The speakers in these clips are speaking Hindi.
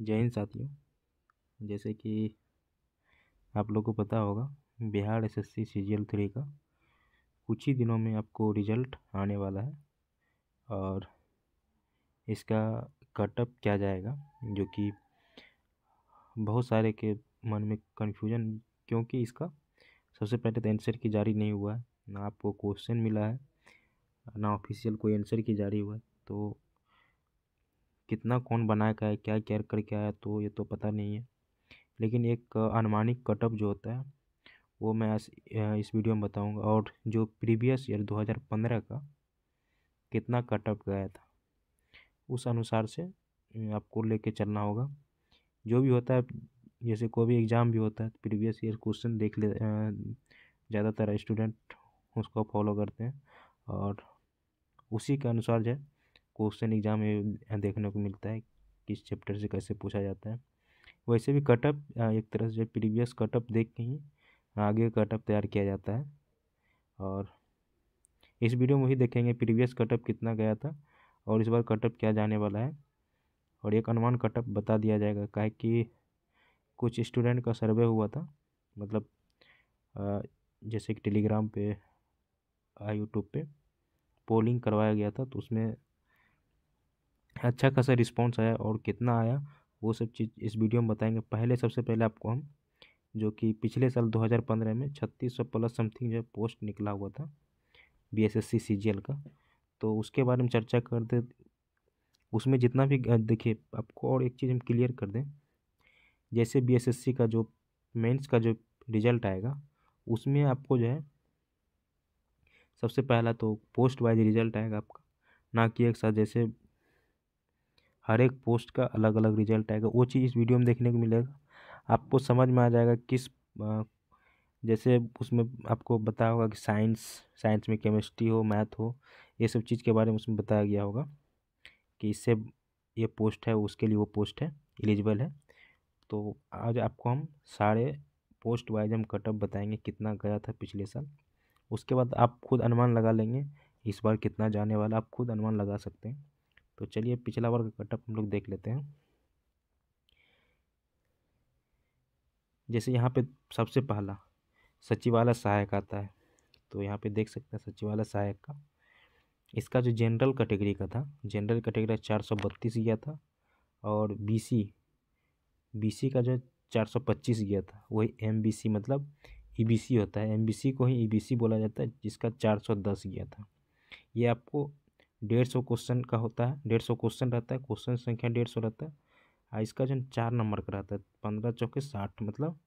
जय हिंद साथियों जैसे कि आप लोगों को पता होगा Bihar S S C three का कुछ ही दिनों में आपको रिजल्ट आने वाला है और इसका कटअप क्या जाएगा जो कि बहुत सारे के मन में कन्फ्यूजन क्योंकि इसका सबसे पहले तो आंसर की जारी नहीं हुआ है ना आपको क्वेश्चन मिला है ना ऑफिशियल कोई आंसर की जारी हुआ है तो कितना कौन बना का है क्या क्या करके आया तो ये तो पता नहीं है लेकिन एक अनुमानिक कटअप जो होता है वो मैं इस वीडियो में बताऊंगा और जो प्रीवियस ईयर 2015 का कितना कटअप गया था उस अनुसार से आपको लेके चलना होगा जो भी होता है जैसे कोई भी एग्ज़ाम भी होता है प्रीवियस ईयर क्वेश्चन देख ले ज़्यादातर स्टूडेंट उसको फॉलो करते हैं और उसी के अनुसार जो है क्वेश्चन एग्जाम में देखने को मिलता है किस चैप्टर से कैसे पूछा जाता है वैसे भी कटअप एक तरह से प्रीवियस कटअप देख के ही आगे कटअप तैयार किया जाता है और इस वीडियो में ही देखेंगे प्रीवियस कटअप कितना गया था और इस बार कटअप क्या जाने वाला है और एक अनुमान कटअप बता दिया जाएगा काहे कि कुछ स्टूडेंट का सर्वे हुआ था मतलब जैसे कि टेलीग्राम पे यूट्यूब पे पोलिंग करवाया गया था तो उसमें अच्छा खासा रिस्पॉन्स आया और कितना आया वो सब चीज़ इस वीडियो में बताएंगे पहले सबसे पहले आपको हम जो कि पिछले साल 2015 में 3600 प्लस समथिंग जो पोस्ट निकला हुआ था बी एस एस का तो उसके बारे में चर्चा कर दे उसमें जितना भी देखिए आपको और एक चीज़ हम क्लियर कर दें जैसे बी एस एस का जो मेंस का जो रिजल्ट आएगा उसमें आपको जो है सबसे पहला तो पोस्ट वाइज रिजल्ट आएगा आपका ना कि एक साथ जैसे हर एक पोस्ट का अलग अलग रिजल्ट आएगा वो चीज़ इस वीडियो में देखने को मिलेगा आपको समझ में आ जाएगा किस जैसे उसमें आपको बताया होगा कि साइंस साइंस में केमिस्ट्री हो मैथ हो ये सब चीज़ के बारे में उसमें बताया गया होगा कि इससे ये पोस्ट है उसके लिए वो पोस्ट है एलिजिबल है तो आज आपको हम सारे पोस्ट वाइज हम कटअप बताएंगे कितना गया था पिछले साल उसके बाद आप खुद अनुमान लगा लेंगे इस बार कितना जाने वाला आप खुद अनुमान लगा सकते हैं तो चलिए पिछला बार का कटअप हम लोग देख लेते हैं जैसे यहाँ पे सबसे पहला सचिवालय सहायक आता है तो यहाँ पे देख सकते हैं सचिवालय सहायक का इसका जो जनरल कैटेगरी का था जनरल कैटेगरी चार सौ बत्तीस गया था और बीसी बीसी का जो चार सौ पच्चीस गया था वही एमबीसी मतलब ईबीसी e होता है एमबीसी को ही ईबीसी e बोला जाता है जिसका चार सौ दस गया था ये आपको डेढ़ सौ क्वेश्चन का होता है डेढ़ सौ क्वेश्चन रहता है क्वेश्चन संख्या डेढ़ सौ रहता है और इसका जो चार नंबर का रहता है पंद्रह चौके साठ मतलब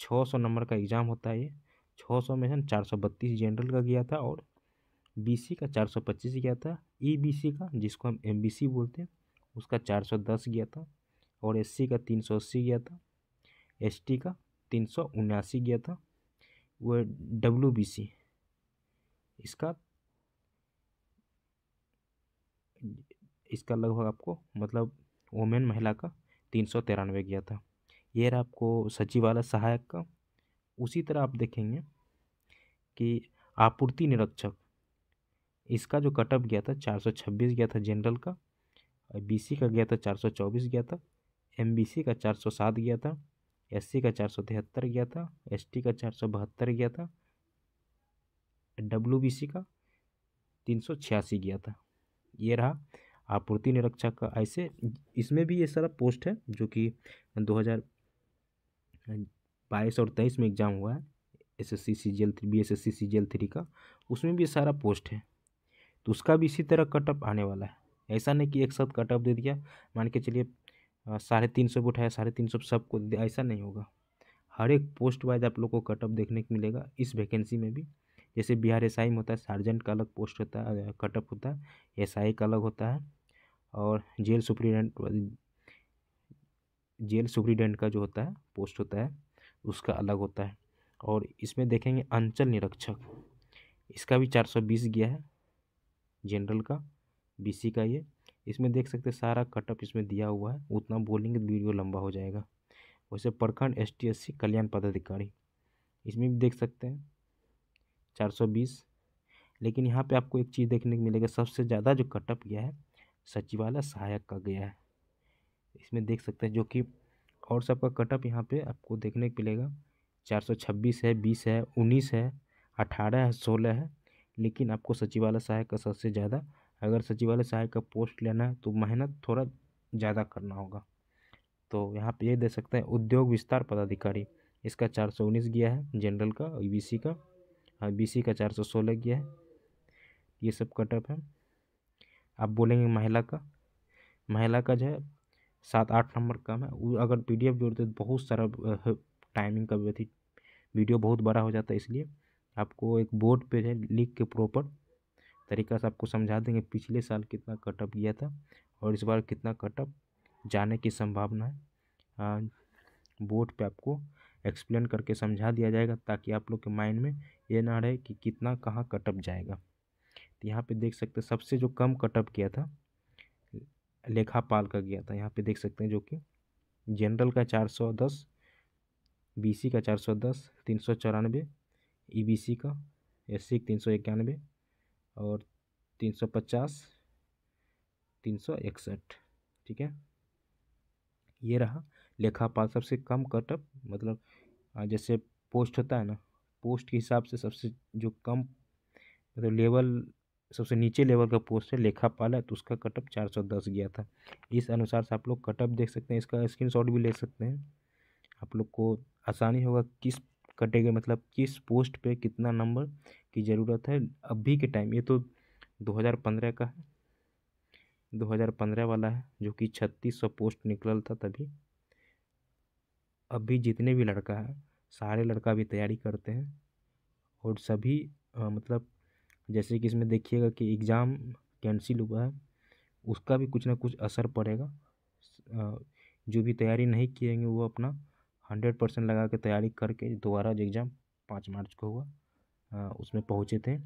छः सौ नंबर का एग्ज़ाम होता है ये छः सौ में जन चार सौ बत्तीस जनरल का गया था और बीसी का चार सौ पच्चीस गया था ई e का जिसको हम एम बोलते हैं उसका चार सौ दस गया था और एस का तीन सौ अस्सी गया था एस का तीन सौ उन्यासी गया था वो डब्ल्यू बी सी इसका इसका लगभग आपको मतलब वोमेन महिला का तीन सौ तिरानवे गया था ये रहा आपको सचिवालय सहायक का उसी तरह आप देखेंगे कि आपूर्ति निरीक्षक इसका जो कटअप गया था चार सौ छब्बीस गया था जनरल का बीसी का गया था चार सौ चौबीस गया था एमबीसी का चार सौ सात गया था एससी का चार सौ तिहत्तर गया था एसटी का चार सौ बहत्तर गया था डब्ल्यूबीसी का तीन सौ छियासी गया था ये रहा आपूर्ति निरीक्षक का ऐसे इसमें भी ये सारा पोस्ट है जो कि दो हज़ार बाईस और तेईस में एग्ज़ाम हुआ है S S C C G L three B S S C C G L three का उसमें भी ये सारा पोस्ट है तो उसका भी इसी तरह कटअप आने वाला है ऐसा नहीं कि एक साथ कटअप दे दिया मान के चलिए साढ़े तीन सौ उठाया साढ़े तीन सौ सबको ऐसा नहीं होगा हर एक पोस्ट वाइज आप लोग को कटअप देखने को मिलेगा इस वैकेंसी में भी जैसे बिहार एस में होता है सार्जेंट का अलग पोस्ट होता है कटअप होता है एस का अलग होता है और जेल सुप्रीडेंट जेल सुप्रीडेंट का जो होता है पोस्ट होता है उसका अलग होता है और इसमें देखेंगे अंचल निरीक्षक इसका भी चार सौ बीस गया है जनरल का बीसी का ये इसमें देख सकते हैं सारा कटअप इसमें दिया हुआ है उतना बोलेंगे तो वीडियो लंबा हो जाएगा वैसे प्रखंड एस टी एस सी कल्याण पदाधिकारी इसमें भी देख सकते हैं चार सौ बीस लेकिन यहाँ पे आपको एक चीज़ देखने को मिलेगा सबसे ज़्यादा जो कटअप गया है सचिवालय सहायक का गया है इसमें देख सकते हैं जो कि और सबका कटअप यहाँ पे आपको देखने को मिलेगा चार सौ छब्बीस है बीस है उन्नीस है अठारह है सोलह है लेकिन आपको सचिवालय सहायक का सबसे ज़्यादा अगर सचिवालय सहायक का पोस्ट लेना है तो मेहनत थोड़ा ज़्यादा करना होगा तो यहाँ पे ये देख सकते हैं उद्योग विस्तार पदाधिकारी इसका चार सौ उन्नीस गया है जनरल का बी सी का और बी का चार सौ सोलह गया है ये सब कटअप है आप बोलेंगे महिला का महिला का जो है सात आठ नंबर कम है वो अगर पी डी एफ जोड़ते तो बहुत सारा टाइमिंग का व्यथित वीडियो बहुत बड़ा हो जाता है इसलिए आपको एक बोर्ड पे है लिख के प्रॉपर तरीका से आपको समझा देंगे पिछले साल कितना कटअप गया था और इस बार कितना कटअप जाने की संभावना है बोर्ड पे आपको एक्सप्लेन करके समझा दिया जाएगा ताकि आप लोग के माइंड में ये ना रहे कि कितना कहाँ कटअप जाएगा तो यहाँ पे देख सकते हैं सबसे जो कम कटअप किया था लेखापाल का गया था यहाँ पे देख सकते हैं जो कि जनरल का चार सौ दस सी का चार सौ दस तीन सौ चौरानवे ई बी सी का एस सी तीन सौ इक्यानवे और तीन सौ पचास तीन सौ इकसठ ठीक है ये रहा लेखापाल सबसे कम कटअप मतलब जैसे पोस्ट होता है ना पोस्ट के हिसाब से सबसे जो कम मतलब लेवल सबसे नीचे लेवल का पोस्ट है लेखापाल है तो उसका कटअप चार सौ दस गया था इस अनुसार से आप लोग कटअप देख सकते हैं इसका स्क्रीनशॉट भी ले सकते हैं आप लोग को आसानी होगा किस कटेगरी मतलब किस पोस्ट पे कितना नंबर की ज़रूरत है अभी के टाइम ये तो 2015 का है पंद्रह वाला है जो कि सौ पोस्ट निकल था तभी अभी जितने भी लड़का है सारे लड़का भी तैयारी करते हैं और सभी आ, मतलब जैसे कि इसमें देखिएगा कि एग्ज़ाम कैंसिल हुआ है उसका भी कुछ ना कुछ असर पड़ेगा जो भी तैयारी नहीं किएंगे वो अपना हंड्रेड परसेंट लगा के तैयारी करके दोबारा जो एग्ज़ाम पाँच मार्च को हुआ उसमें पहुँचे थे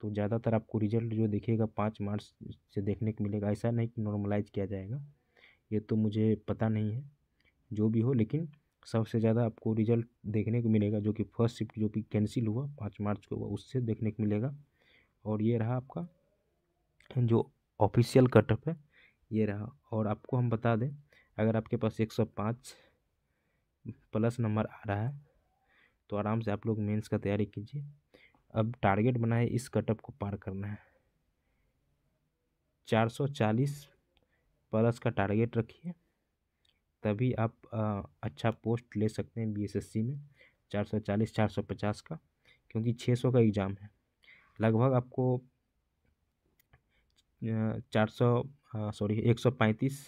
तो ज़्यादातर आपको रिजल्ट जो देखिएगा पाँच मार्च से देखने को मिलेगा ऐसा नहीं कि नॉर्मलाइज किया जाएगा ये तो मुझे पता नहीं है जो भी हो लेकिन सबसे ज़्यादा आपको रिजल्ट देखने को मिलेगा जो कि फर्स्ट शिफ्ट जो कि कैंसिल हुआ पाँच मार्च को हुआ उससे देखने को मिलेगा और ये रहा आपका जो ऑफिशियल कटअप है ये रहा और आपको हम बता दें अगर आपके पास एक सौ पाँच प्लस नंबर आ रहा है तो आराम से आप लोग मेंस का तैयारी कीजिए अब टारगेट बनाए इस कटअप को पार करना है चार सौ चालीस प्लस का टारगेट रखिए तभी आप आ, अच्छा पोस्ट ले सकते हैं बीएसएससी में 440 450 का क्योंकि 600 का एग्ज़ाम है लगभग आपको चार सौ सॉरी एक सौ पैंतीस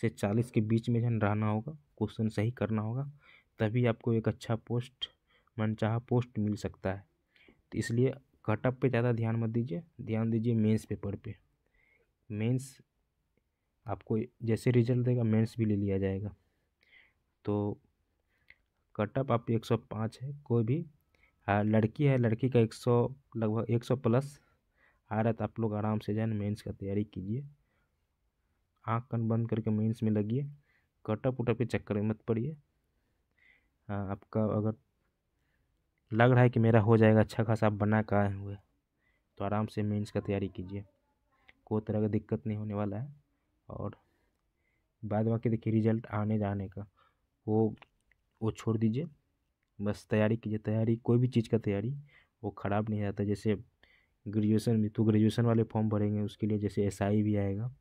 से चालीस के बीच में जन रहना होगा क्वेश्चन सही करना होगा तभी आपको एक अच्छा पोस्ट मनचाहा पोस्ट मिल सकता है तो इसलिए कटअप पे ज़्यादा ध्यान मत दीजिए ध्यान दीजिए मेंस पेपर पे मेंस आपको जैसे रिजल्ट देगा मेंस भी ले लिया जाएगा तो कट ऑफ आप एक सौ पाँच है कोई भी आ, लड़की है लड़की का एक सौ लगभग एक सौ प्लस आ रहा है तो आप लोग आराम से जाए मेंस का तैयारी कीजिए आँख कन बंद करके मेंस में लगिए कटअप उटअप के चक्कर में मत पड़िए आपका अगर लग रहा है कि मेरा हो जाएगा अच्छा खासा आप बना का आए हुए तो आराम से मेंस का तैयारी कीजिए कोई तरह का दिक्कत नहीं होने वाला है और बाद बाकी देखिए रिजल्ट आने जाने का वो वो छोड़ दीजिए बस तैयारी कीजिए तैयारी कोई भी चीज़ का तैयारी वो ख़राब नहीं जाता जैसे ग्रेजुएसन में तो ग्रेजुएसन वाले फॉर्म भरेंगे उसके लिए जैसे एस SI भी आएगा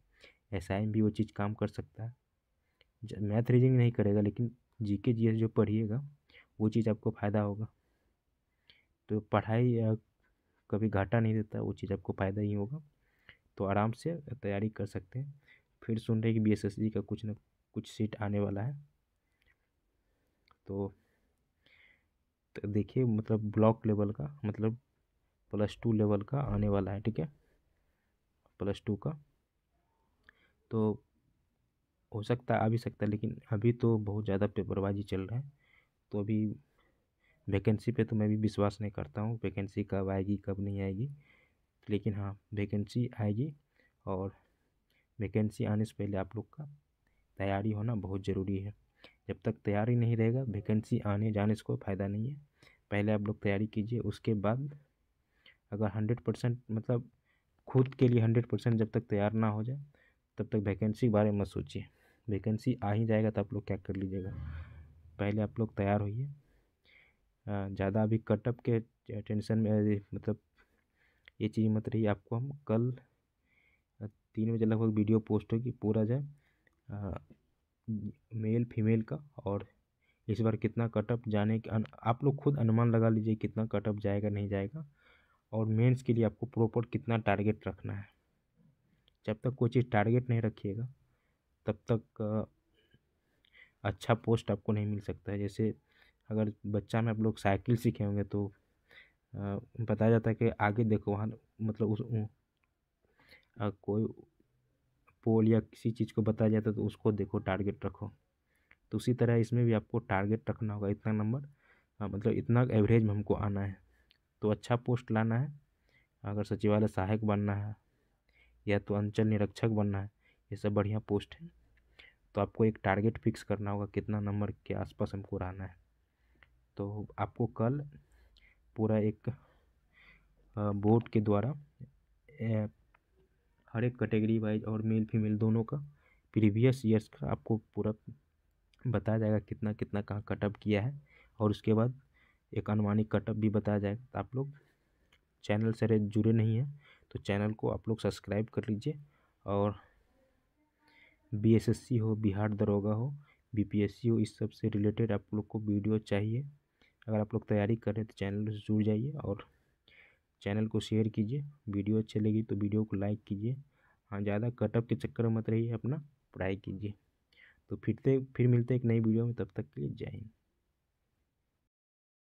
एस SI में भी वो चीज़ काम कर सकता है मैथ रीजिंग नहीं करेगा लेकिन जी के जी जो पढ़िएगा वो चीज़ आपको फ़ायदा होगा तो पढ़ाई कभी घाटा नहीं देता वो चीज़ आपको फ़ायदा ही होगा तो आराम से तैयारी कर सकते हैं फिर सुन रहे हैं कि बीएसएसजी का कुछ ना कुछ सीट आने वाला है तो, तो देखिए मतलब ब्लॉक लेवल का मतलब प्लस टू लेवल का आने वाला है ठीक है प्लस टू का तो हो सकता है आ भी सकता है लेकिन अभी तो बहुत ज़्यादा पेपरबाजी चल रहा है तो अभी वैकेंसी पे तो मैं भी विश्वास नहीं करता हूँ वैकेंसी कब आएगी कब नहीं आएगी लेकिन हाँ वैकेंसी आएगी और वैकेंसी आने से पहले आप लोग का तैयारी होना बहुत ज़रूरी है जब तक तैयारी नहीं रहेगा वैकेंसी आने जाने से कोई फ़ायदा नहीं है पहले आप लोग तैयारी कीजिए उसके बाद अगर हंड्रेड परसेंट मतलब खुद के लिए हंड्रेड परसेंट जब तक तैयार ना हो जाए तब तक वैकेंसी के बारे में मत सोचिए वैकेंसी आ ही जाएगा तो आप लोग क्या कर लीजिएगा पहले आप लोग तैयार होइए ज़्यादा अभी कटअप के टेंशन में मतलब ये चीज़ मत रही आपको हम कल तीन बजे लगभग वीडियो पोस्ट होगी पूरा जो मेल फीमेल का और इस बार कितना कटअप जाने के आप लोग खुद अनुमान लगा लीजिए कितना कटअप जाएगा नहीं जाएगा और मेंस के लिए आपको प्रॉपर कितना टारगेट रखना है जब तक कोई चीज़ टारगेट नहीं रखिएगा तब तक अच्छा पोस्ट आपको नहीं मिल सकता है जैसे अगर बच्चा में आप लोग साइकिल सीखे होंगे तो बताया जाता है कि आगे देखो वहाँ मतलब उस कोई पोल या किसी चीज़ को बताया जाता है तो उसको देखो टारगेट रखो तो उसी तरह इसमें भी आपको टारगेट रखना होगा इतना नंबर मतलब इतना एवरेज में हमको आना है तो अच्छा पोस्ट लाना है अगर सचिवालय सहायक बनना है या तो अंचल निरीक्षक बनना है ये सब बढ़िया पोस्ट है तो आपको एक टारगेट फिक्स करना होगा कितना नंबर के आसपास हमको रहना है तो आपको कल पूरा एक बोर्ड के द्वारा हर एक कैटेगरी वाइज और मेल फीमेल दोनों का प्रीवियस ईयर्स का आपको पूरा बताया जाएगा कितना कितना कहाँ कटअप किया है और उसके बाद एक अनुमानिक कटअप भी बताया जाएगा तो आप लोग चैनल से जुड़े नहीं हैं तो चैनल को आप लोग सब्सक्राइब कर लीजिए और बीएसएससी हो बिहार दरोगा हो बीपीएससी हो इस सब से रिलेटेड आप लोग को वीडियो चाहिए अगर आप लोग तैयारी कर रहे हैं तो चैनल से जुड़ जाइए और चैनल को शेयर कीजिए वीडियो अच्छी लगी तो वीडियो को लाइक कीजिए हाँ ज़्यादा कटअप के चक्कर मत रहिए अपना पढ़ाई कीजिए तो फिरते फिर मिलते एक नई वीडियो में तब तक के लिए जय हिंद